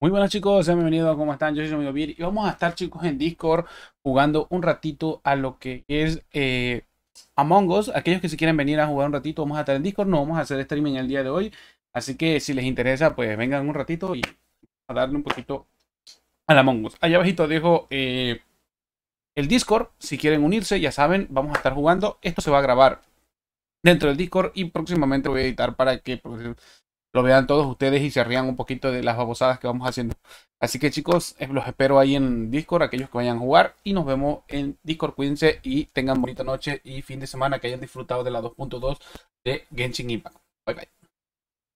Muy buenas chicos, sean bienvenidos, ¿cómo están? Yo soy Amigo y vamos a estar chicos en Discord jugando un ratito a lo que es eh, Among Us. Aquellos que si quieren venir a jugar un ratito, vamos a estar en Discord, no vamos a hacer streaming el día de hoy. Así que si les interesa, pues vengan un ratito y a darle un poquito al Among Us. Allá abajito dejo eh, el Discord, si quieren unirse, ya saben, vamos a estar jugando. Esto se va a grabar dentro del Discord y próximamente voy a editar para que pues, lo vean todos ustedes y se rían un poquito de las babosadas que vamos haciendo. Así que chicos, eh, los espero ahí en Discord, aquellos que vayan a jugar. Y nos vemos en Discord, cuídense y tengan bonita noche y fin de semana que hayan disfrutado de la 2.2 de Genshin Impact. Bye bye.